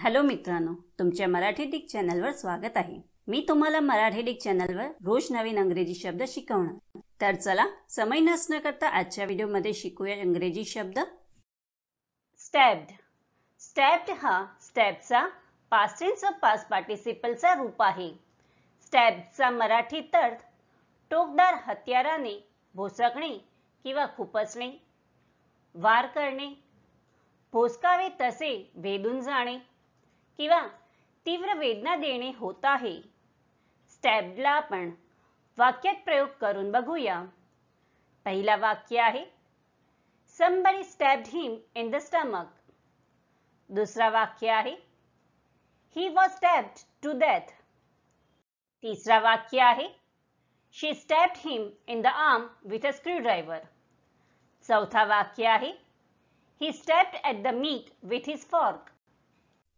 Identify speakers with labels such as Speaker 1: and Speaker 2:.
Speaker 1: hello मित्रांनो तुमच्या Marathi Dick चॅनलवर स्वागत आहे मी तुम्हाला मराठी डिक चॅनलवर रोज नवीन अंग्रेजी शब्द शिकवणार तर चला समय नसणं करता आजच्या व्हिडिओमध्ये शिकूया इंग्रजी शब्द स्टॅब्ड स्टॅब्ड हा स्टॅबचा पास्टेन्स ऑफ पास पार्टिसिपलचा रूप आहे स्टॅबचा मराठी अर्थ टोकदार हत्याराने भोसकणे किंवा खुपसणे वार करणे भोसकावे तसे भेदून जाणे किंवा तीव्र वेदना देणे होत आहे स्टॅबला आपण वाक्यात प्रयोग करून बघूया पहिला वाक्य आहे somebody stab him in the stomach दुसरा वाक्य आहे he was stabbed to death तिसरा वाक्य आहे she stabbed him in the arm with a screwdriver चौथा वाक्य आहे he stabbed at the meat with his fork